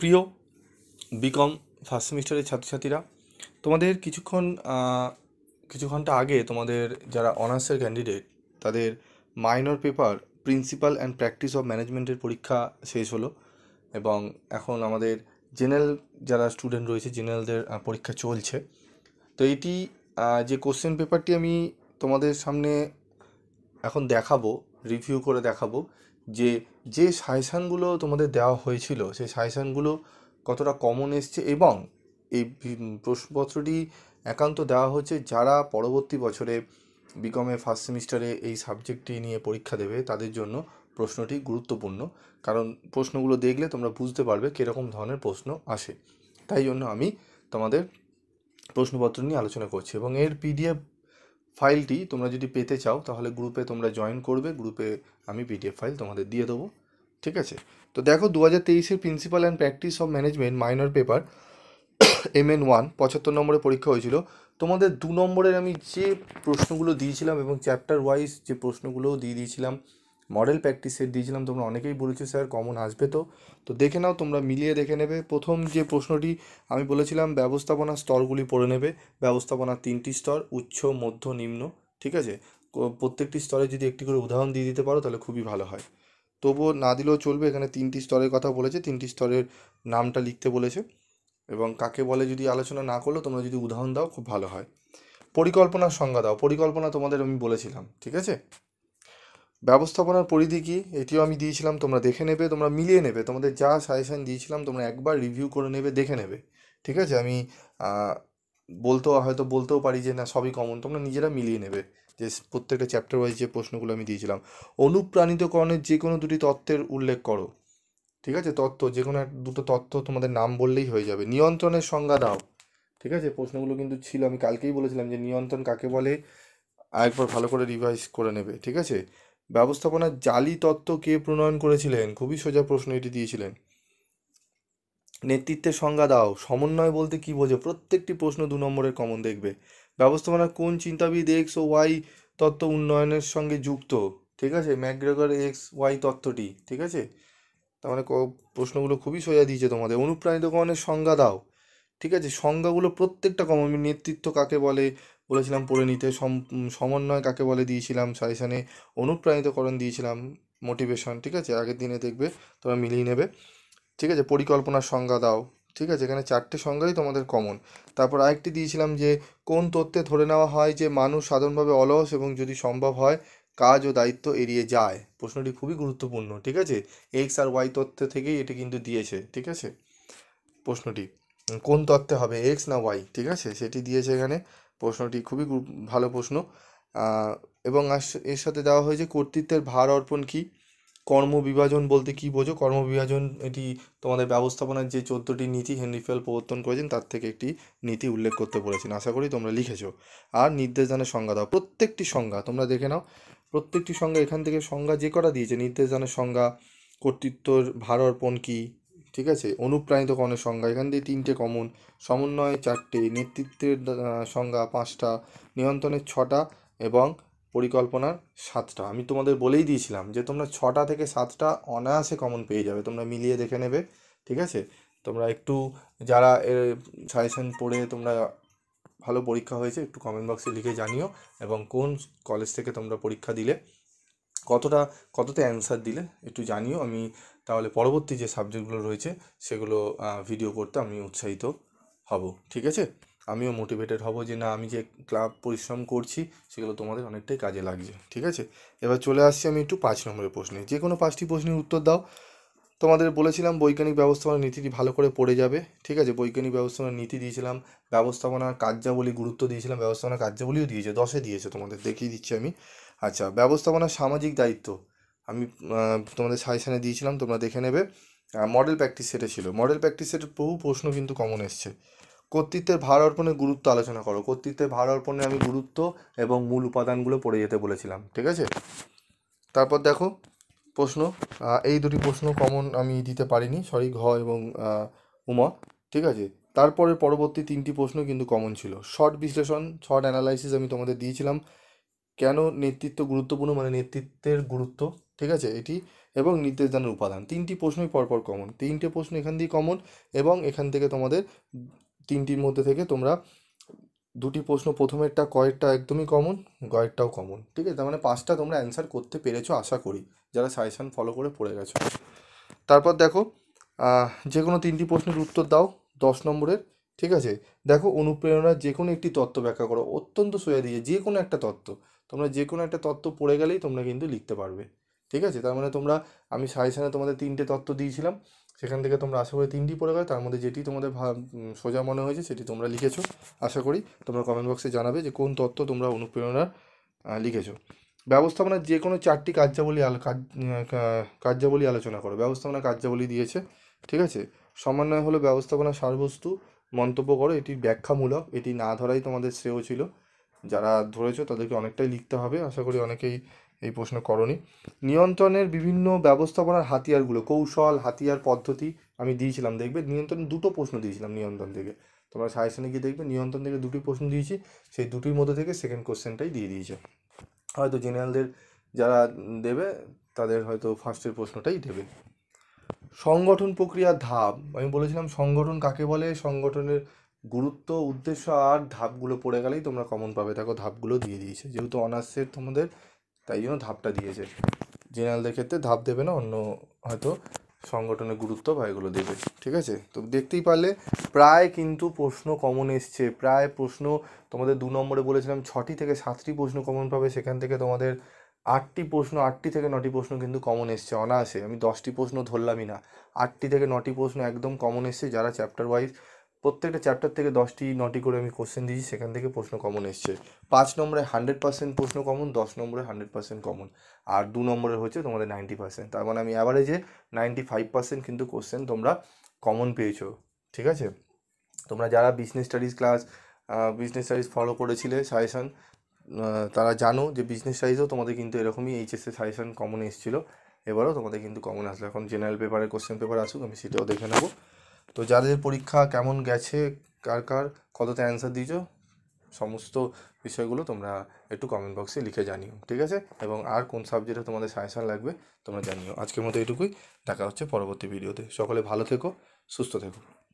প্রিয় BCom first সেমিস্টারের ছাত্রছাত্রীরা তোমাদের কিছুক্ষণ কিছু ঘন্টা আগে তোমাদের যারা অনার্সের ক্যান্ডিডেট তাদের minor paper principal and practice of ম্যানেজমেন্টের পরীক্ষা শেষ হলো এবং এখন আমাদের জেনারেল যারা স্টুডেন্ট রয়েছে জেনারেলদের পরীক্ষা চলছে তো এটি যে কোশ্চেন পেপারটি আমি তোমাদের সামনে এখন দেখাবো রিভিউ করে দেখাবো যে যে সাজেশানগুলো তোমাদের দেওয়া হয়েছিল সেই সাজেশানগুলো কতটা কমন এসছে এবং এই প্রশ্নপত্রটি একান্ত দেওয়া হচ্ছে যারা পরবর্তী বছরে বিকমে ফার্স্ট সেমিস্টারে এই সাবজেক্টটি নিয়ে পরীক্ষা দেবে তাদের জন্য প্রশ্নটি গুরুত্বপূর্ণ কারণ প্রশ্নগুলো দেখলে তোমরা বুঝতে পারবে কীরকম ধরনের প্রশ্ন আসে তাই জন্য আমি তোমাদের প্রশ্নপত্র নিয়ে আলোচনা করছি এবং এর পিডিএফ ফাইলটি তোমরা যদি পেতে চাও তাহলে গ্রুপে তোমরা জয়েন করবে গ্রুপে আমি পিডিএফ ফাইল তোমাদের দিয়ে দেবো ঠিক আছে তো দেখো দু হাজার তেইশের principal and practice of management minor paper M N one পঁচাত্তর নম্বরের পরীক্ষা হয়েছিল তোমাদের দু নম্বরের আমি যে প্রশ্নগুলো দিয়েছিলাম এবং চ্যাপ্টার ওয়াইজ যে প্রশ্নগুলোও দিয়ে দিয়েছিলাম মডেল প্র্যাকটিস সেট দিয়েছিলাম তোমরা অনেকেই বলেছো স্যার কমন আসবে তো তো দেখে নাও তোমরা মিলিয়ে দেখে নেবে প্রথম যে প্রশ্নটি আমি বলেছিলাম ব্যবস্থাপনা স্তরগুলি পড়ে নেবে ব্যবস্থাপনা তিনটি স্তর উচ্চ মধ্য নিম্ন ঠিক আছে প্রত্যেকটি স্তরে যদি একটি করে উদাহরণ দিয়ে দিতে পারো তাহলে খুবই ভালো হয় তবুও না দিলেও চলবে এখানে তিনটি স্তরের কথা বলেছে তিনটি স্তরের নামটা লিখতে বলেছে এবং কাকে বলে যদি আলোচনা না করলো তোমরা যদি উদাহরণ দাও খুব ভালো হয় পরিকল্পনার সংজ্ঞা দাও পরিকল্পনা তোমাদের আমি বলেছিলাম ঠিক আছে ব্যবস্থাপনার পরিধি কী এটিও আমি দিয়েছিলাম তোমরা দেখে নেবে তোমরা মিলিয়ে নেবে তোমাদের যা সাজেশান দিয়েছিলাম তোমরা একবার রিভিউ করে নেবে দেখে নেবে ঠিক আছে আমি বলতেও হয়তো বলতেও পারি যে না সবই কমন তোমরা নিজেরা মিলিয়ে নেবে যে প্রত্যেকটা চ্যাপ্টার ওয়াইজ যে প্রশ্নগুলো আমি দিয়েছিলাম অনুপ্রাণিতকরণের যে কোনো দুটি তত্ত্বের উল্লেখ করো ঠিক আছে তত্ত্ব যে কোনো এক দুটো তত্ত্ব তোমাদের নাম বললেই হয়ে যাবে নিয়ন্ত্রণের সংজ্ঞা দাও ঠিক আছে প্রশ্নগুলো কিন্তু ছিল আমি কালকেই বলেছিলাম যে নিয়ন্ত্রণ কাকে বলে আরেকবার ভালো করে রিভাইজ করে নেবে ঠিক আছে ব্যবস্থাপনার জালি তত্ত্ব কে প্রণয়ন করেছিলেন খুবই সোজা প্রশ্ন এটি দিয়েছিলেন নেতৃত্বের সংজ্ঞা দাও সমন্বয় বলতে কি বোঝে প্রত্যেকটি প্রশ্ন দু নম্বরের কমন দেখবে ব্যবস্থাপনার কোন চিন্তাবিদ এক্স ও ওয়াই তত্ত্ব উন্নয়নের সঙ্গে যুক্ত ঠিক আছে ম্যাকগ্রেগর এক্স ওয়াই তত্ত্বটি ঠিক আছে তার মানে প্রশ্নগুলো খুবই সোজা দিয়েছে তোমাদের অনুপ্রাণিতকরণের সংজ্ঞা দাও ঠিক আছে সংজ্ঞাগুলো প্রত্যেকটা কমন নেতৃত্ব কাকে বলে বলেছিলাম পড়ে নিতে সমন্বয় কাকে বলে দিয়েছিলাম সাজেশানে অনুপ্রাণিতকরণ দিয়েছিলাম মোটিভেশন ঠিক আছে আগের দিনে দেখবে তোমরা মিলিয়ে নেবে ঠিক আছে পরিকল্পনার সংজ্ঞা দাও ঠিক আছে এখানে চারটে সংজ্ঞাই তোমাদের কমন তারপর আরেকটি দিয়েছিলাম যে কোন তত্ত্বে ধরে নেওয়া হয় যে মানুষ সাধারণভাবে অলস এবং যদি সম্ভব হয় কাজ ও দায়িত্ব এড়িয়ে যায় প্রশ্নটি খুবই গুরুত্বপূর্ণ ঠিক আছে এক্স আর ওয়াই তথ্য থেকেই এটি কিন্তু দিয়েছে ঠিক আছে প্রশ্নটি কোন তত্ত্বে হবে এক্স না ওয়াই ঠিক আছে সেটি দিয়েছে এখানে প্রশ্নটি খুবই ভালো প্রশ্ন এবং এর সাথে দেওয়া হয়েছে কর্তৃত্বের ভার অর্পণ কী কর্মবিভাজন বলতে কি বোঝো কর্মবিভাজন এটি তোমাদের ব্যবস্থাপনার যে চোদ্দোটি নীতি হেনরি ফেল প্রবর্তন করেছেন তার থেকে একটি নীতি উল্লেখ করতে বলেছেন আশা করি তোমরা লিখেছো আর নির্দেশদানের সংজ্ঞা দাও প্রত্যেকটি সংজ্ঞা তোমরা দেখে নাও প্রত্যেকটি সংজ্ঞা এখান থেকে সংজ্ঞা যে করা দিয়েছে নির্দেশদানের সংজ্ঞা কর্তৃত্বর ভার অর্পণ কী ঠিক আছে অনুপ্রাণিত কর্ণের সংজ্ঞা এখান দিয়ে তিনটে কমন সমন্বয়ে চারটে নেতৃত্বের সংজ্ঞা পাঁচটা নিয়ন্ত্রণের ছটা এবং পরিকল্পনার সাতটা আমি তোমাদের বলেই দিয়েছিলাম যে তোমরা ছটা থেকে সাতটা অনায়াসে কমন পেয়ে যাবে তোমরা মিলিয়ে দেখে নেবে ঠিক আছে তোমরা একটু যারা এর সাজেশন পড়ে তোমরা ভালো পরীক্ষা হয়েছে একটু কমেন্ট বক্সে লিখে জানিও এবং কোন কলেজ থেকে তোমরা পরীক্ষা দিলে কতটা কততে অ্যান্সার দিলে একটু জানিও আমি তাহলে পরবর্তী যে সাবজেক্টগুলো রয়েছে সেগুলো ভিডিও করতে আমি উৎসাহিত হব ঠিক আছে আমিও মোটিভেটেড হব যে না আমি যে ক্লাব পরিশ্রম করছি সেগুলো তোমাদের অনেকটাই কাজে লাগছে ঠিক আছে এবার চলে আসছি আমি একটু পাঁচ নম্বরের প্রশ্নে যে কোনো পাঁচটি প্রশ্নের উত্তর দাও তোমাদের বলেছিলাম বৈজ্ঞানিক ব্যবস্থাপনার নীতিটি ভালো করে পড়ে যাবে ঠিক আছে বৈজ্ঞানিক ব্যবস্থাপনা নীতি দিয়েছিলাম ব্যবস্থাপনার কার্যাবলী গুরুত্ব দিয়েছিলাম ব্যবস্থাপনার কার্যাবলীও দিয়েছে দশে দিয়েছে তোমাদের দেখিয়ে দিচ্ছি আমি আচ্ছা ব্যবস্থাপনার সামাজিক দায়িত্ব আমি তোমাদের সাজেশানে দিয়েছিলাম তোমরা দেখে নেবে মডেল প্র্যাকটিস সেটে ছিল মডেল প্র্যাকটিস সেটের বহু প্রশ্ন কিন্তু কমন এসছে কর্তৃত্বের ভার অর্পণের গুরুত্ব আলোচনা করো কর্তৃত্বের ভার অর্পণে আমি গুরুত্ব এবং মূল উপাদানগুলো পড়ে যেতে বলেছিলাম ঠিক আছে তারপর দেখো প্রশ্ন এই দুটি প্রশ্ন কমন আমি দিতে পারিনি সরি ঘ এবং উমা ঠিক আছে তারপরে পরবর্তী তিনটি প্রশ্ন কিন্তু কমন ছিল শর্ট বিশ্লেষণ শর্ট অ্যানালাইসিস আমি তোমাদের দিয়েছিলাম কেন নেতৃত্ব গুরুত্বপূর্ণ মানে নেতৃত্বের গুরুত্ব ঠিক আছে এটি এবং নির্দেশদানের উপাদান তিনটি প্রশ্নই পরপর কমন তিনটে প্রশ্ন এখান দিয়ে কমন এবং এখান থেকে তোমাদের তিনটির মধ্যে থেকে তোমরা দুটি প্রশ্ন প্রথমেরটা কয়েকটা একদমই কমন কয়েকটাও কমন ঠিক আছে তার মানে পাঁচটা তোমরা অ্যান্সার করতে পেরেছো আশা করি যারা সাজেশান ফলো করে পড়ে গেছো তারপর দেখো যে কোনো তিনটি প্রশ্নের উত্তর দাও দশ নম্বরের ঠিক আছে দেখো অনুপ্রেরণার যে কোনো একটি তত্ত্ব ব্যাখ্যা করো অত্যন্ত সোজা দিয়ে যে কোনো একটা তত্ত্ব তোমরা যে কোনো একটা তত্ত্ব পড়ে গেলেই তোমরা কিন্তু লিখতে পারবে ঠিক আছে তার মানে তোমরা আমি সাজেশানে তোমাদের তিনটে তত্ত্ব দিয়েছিলাম সেখান থেকে তোমরা আশা করি তিনটি পড়ে গেলে তার মধ্যে যেটি তোমাদের সোজা মনে হয়েছে সেটি তোমরা লিখেছো আশা করি তোমরা কমেন্ট বক্সে জানাবে যে কোন তত্ত্ব তোমরা অনুপ্রেরণা লিখেছো ব্যবস্থাপনার যে কোনো চারটি কার্যাবলী কার্যাবলী আলোচনা করো ব্যবস্থাপনা কার্যাবলী দিয়েছে ঠিক আছে সমন্বয় হলো ব্যবস্থাপনা সারবস্তু মন্তব্য করো এটি ব্যাখ্যামূলক এটি না ধরাই তোমাদের শ্রেয় ছিল যারা ধরেছো তাদেরকে অনেকটাই লিখতে হবে আশা করি অনেকেই এই প্রশ্ন করণী নিয়ন্ত্রণের বিভিন্ন ব্যবস্থাপনার হাতিয়ারগুলো কৌশল হাতিয়ার পদ্ধতি আমি দিয়েছিলাম দেখবে নিয়ন্ত্রণ দুটো প্রশ্ন দিয়েছিলাম নিয়ন্ত্রণ থেকে তোমরা সাজেশনে গিয়ে দেখবে নিয়ন্ত্রণ থেকে দুটি প্রশ্ন দিয়েছি সেই দুটির মধ্যে থেকে সেকেন্ড কোশ্চেনটাই দিয়ে দিয়েছে হয়তো জেনারেলদের যারা দেবে তাদের হয়তো ফার্স্টের প্রশ্নটাই দেবে সংগঠন প্রক্রিয়ার ধাপ আমি বলেছিলাম সংগঠন কাকে বলে সংগঠনের গুরুত্ব উদ্দেশ্য আর ধাপগুলো পড়ে গেলেই তোমরা কমন পাবে দেখো ধাপগুলো দিয়ে দিয়েছে যেহেতু অনার্সের তোমাদের তাই জন্য ধাপটা দিয়েছে জেনারেলদের ক্ষেত্রে ধাপ দেবে না অন্য হয়তো সংগঠনের গুরুত্ব বা এগুলো দেবে ঠিক আছে তো দেখতেই পারলে প্রায় কিন্তু প্রশ্ন কমন এসছে প্রায় প্রশ্ন তোমাদের দু নম্বরে বলেছিলাম ছটি থেকে সাতটি প্রশ্ন কমন পাবে সেখান থেকে তোমাদের আটটি প্রশ্ন আটটি থেকে নটি প্রশ্ন কিন্তু কমন এসছে অনায়াসে আমি দশটি প্রশ্ন ধরলামই না আটটি থেকে নটি প্রশ্ন একদম কমন এসছে যারা চ্যাপ্টার ওয়াইজ প্রত্যেকটা চ্যাপ্টার থেকে দশটি নটি করে আমি কোশ্চেন দিয়েছি সেখান থেকে প্রশ্ন কমন এসছে পাঁচ নম্বরে হান্ড্রেড পার্সেন্ট প্রশ্ন কমন দশ নম্বরে হান্ড্রেড পার্সেন্ট কমন আর দু নম্বরে হচ্ছে তোমাদের নাইনটি পার্সেন্ট তার মানে আমি অ্যাভারেজে নাইনটি ফাইভ পার্সেন্ট কিন্তু কোশ্চেন তোমরা কমন পেয়েছো ঠিক আছে তোমরা যারা business studies class business studies follow করেছিলে সাজেশান তারা জানো যে বিজনেস স্টাডিজও তোমাদের কিন্তু এরকমই এইচএসএ সাজেশান কমন এসেছিলো এবারও তোমাদের কিন্তু কমন আসলো এখন জেনারেল পেপারে কোশ্চেন পেপার আসুক আমি সেটাও দেখে নেবো তো যাদের পরীক্ষা কেমন গেছে কার কার কততে অ্যান্সার দিয়েছো সমস্ত বিষয়গুলো তোমরা একটু কমেন্ট বক্সে লিখে জানিও ঠিক আছে এবং আর কোন সাবজেক্টে তোমাদের সাজেশান লাগবে তোমরা জানিও আজকের মতো এটুকুই দেখা হচ্ছে পরবর্তী ভিডিওতে সকলে ভালো থেকো সুস্থ থেকো